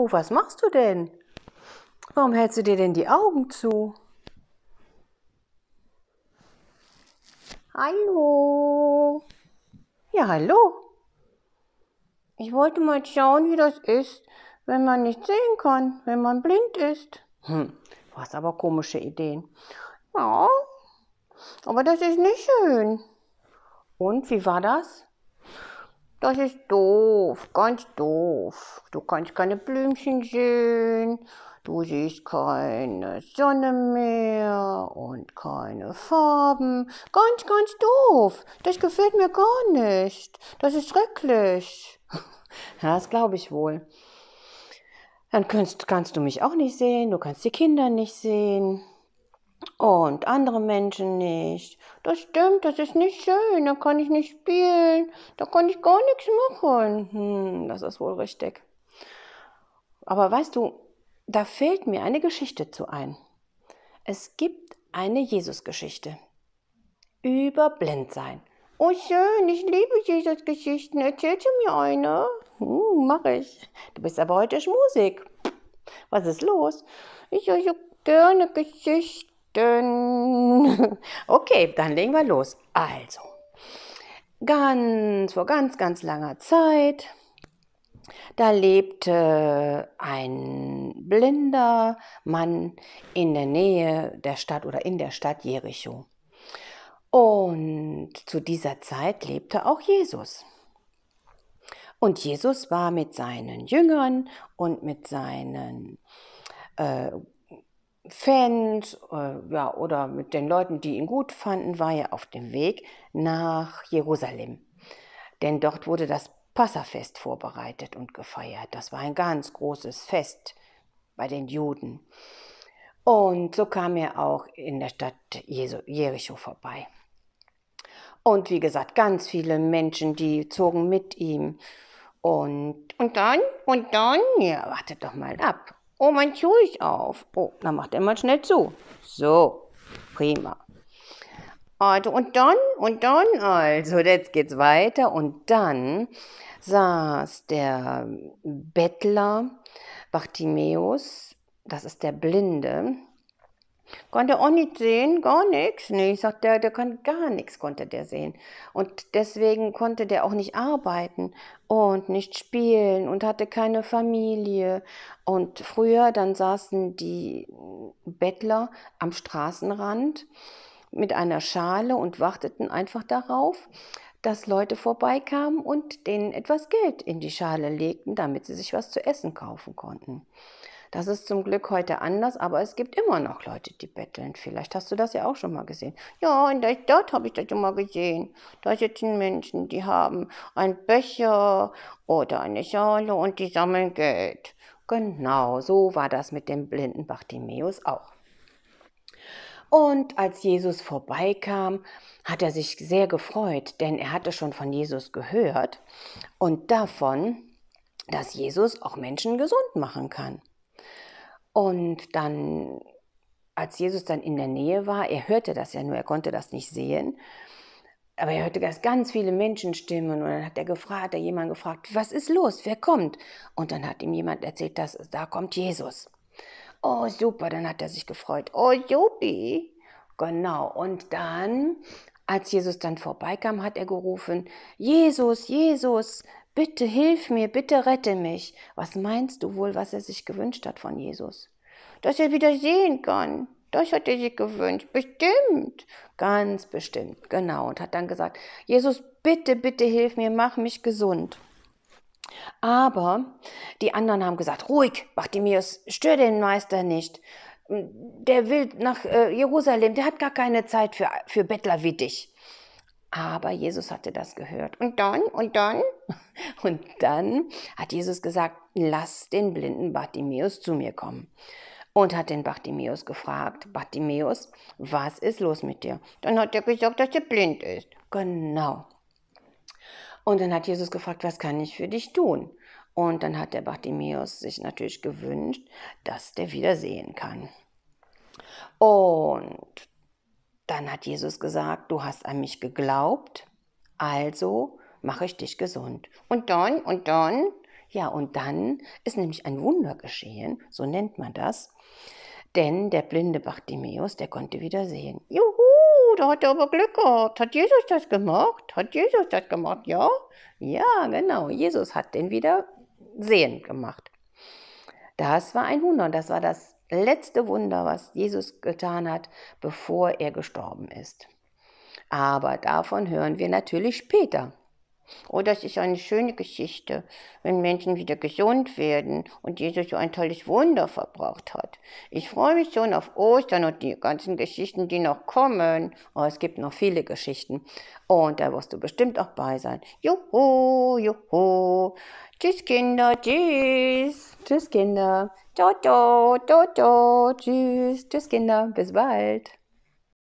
Bo, was machst du denn? Warum hältst du dir denn die Augen zu? Hallo. Ja, hallo. Ich wollte mal schauen, wie das ist, wenn man nicht sehen kann, wenn man blind ist. Hm, du hast aber komische Ideen. Ja, aber das ist nicht schön. Und wie war das? Das ist doof, ganz doof. Du kannst keine Blümchen sehen, du siehst keine Sonne mehr und keine Farben. Ganz, ganz doof. Das gefällt mir gar nicht. Das ist schrecklich. das glaube ich wohl. Dann kannst, kannst du mich auch nicht sehen, du kannst die Kinder nicht sehen. Und andere Menschen nicht. Das stimmt, das ist nicht schön, da kann ich nicht spielen, da kann ich gar nichts machen. Hm, das ist wohl richtig. Aber weißt du, da fällt mir eine Geschichte zu ein. Es gibt eine Jesus-Geschichte über Blindsein. Oh schön, ich liebe Jesus-Geschichten. Erzählst du mir eine? Hm, mach ich. Du bist aber heute Schmusig. Was ist los? Ich höre so gerne Geschichten. Dünn. Okay, dann legen wir los. Also, ganz vor ganz, ganz langer Zeit, da lebte ein blinder Mann in der Nähe der Stadt oder in der Stadt Jericho. Und zu dieser Zeit lebte auch Jesus. Und Jesus war mit seinen Jüngern und mit seinen äh, Fans äh, ja, oder mit den Leuten, die ihn gut fanden, war er auf dem Weg nach Jerusalem. Denn dort wurde das Passafest vorbereitet und gefeiert. Das war ein ganz großes Fest bei den Juden. Und so kam er auch in der Stadt Jericho vorbei. Und wie gesagt, ganz viele Menschen, die zogen mit ihm. Und, und dann, und dann, ja, wartet doch mal ab. Oh, mein Tür ist auf. Oh, dann macht er mal schnell zu. So, prima. Also, und dann, und dann, also, jetzt geht's weiter. Und dann saß der Bettler Bartimäus, das ist der Blinde, Konnte auch nicht sehen, gar nichts. Nee, ich sagte, der, der kann gar nichts, konnte der sehen. Und deswegen konnte der auch nicht arbeiten und nicht spielen und hatte keine Familie. Und früher, dann saßen die Bettler am Straßenrand mit einer Schale und warteten einfach darauf, dass Leute vorbeikamen und denen etwas Geld in die Schale legten, damit sie sich was zu essen kaufen konnten. Das ist zum Glück heute anders, aber es gibt immer noch Leute, die betteln. Vielleicht hast du das ja auch schon mal gesehen. Ja, in der Stadt habe ich das schon mal gesehen. Da sitzen Menschen, die haben einen Becher oder eine Schale und die sammeln Geld. Genau, so war das mit dem blinden Bartimäus auch. Und als Jesus vorbeikam, hat er sich sehr gefreut, denn er hatte schon von Jesus gehört und davon, dass Jesus auch Menschen gesund machen kann. Und dann, als Jesus dann in der Nähe war, er hörte das ja nur, er konnte das nicht sehen, aber er hörte ganz viele Menschenstimmen und dann hat er gefragt, hat er jemand gefragt, was ist los, wer kommt? Und dann hat ihm jemand erzählt, dass da kommt Jesus. Oh super, dann hat er sich gefreut. Oh juppie. Genau, und dann, als Jesus dann vorbeikam, hat er gerufen, Jesus, Jesus, bitte hilf mir, bitte rette mich. Was meinst du wohl, was er sich gewünscht hat von Jesus? Dass er wieder sehen kann. Das hat er sich gewünscht, bestimmt. Ganz bestimmt, genau. Und hat dann gesagt, Jesus, bitte, bitte hilf mir, mach mich gesund. Aber die anderen haben gesagt, ruhig, Bartimäus, stör den Meister nicht. Der will nach äh, Jerusalem, der hat gar keine Zeit für, für Bettler wie dich. Aber Jesus hatte das gehört. Und dann, und dann, und dann hat Jesus gesagt, lass den blinden Bartimäus zu mir kommen. Und hat den Bartimäus gefragt, Bartimäus, was ist los mit dir? Dann hat er gesagt, dass er blind ist. Genau. Und dann hat Jesus gefragt, was kann ich für dich tun? Und dann hat der Bartimäus sich natürlich gewünscht, dass der wieder sehen kann. Und dann hat Jesus gesagt, du hast an mich geglaubt, also mache ich dich gesund. Und dann, und dann, ja, und dann ist nämlich ein Wunder geschehen, so nennt man das. Denn der blinde Bartimäus, der konnte wieder sehen. Juhu, da hat er aber Glück gehabt. Hat Jesus das gemacht? Hat Jesus das gemacht, ja? Ja, genau. Jesus hat den wieder sehen gemacht. Das war ein Wunder das war das letzte Wunder, was Jesus getan hat, bevor er gestorben ist. Aber davon hören wir natürlich später. Oh, das ist eine schöne Geschichte, wenn Menschen wieder gesund werden und Jesus so ein tolles Wunder verbraucht hat. Ich freue mich schon auf Ostern und die ganzen Geschichten, die noch kommen. Oh, es gibt noch viele Geschichten und da wirst du bestimmt auch bei sein. Juhu, juhu. Tschüss Kinder, tschüss. Tschüss Kinder. Toto, toto, tschüss. Tschüss Kinder, bis bald.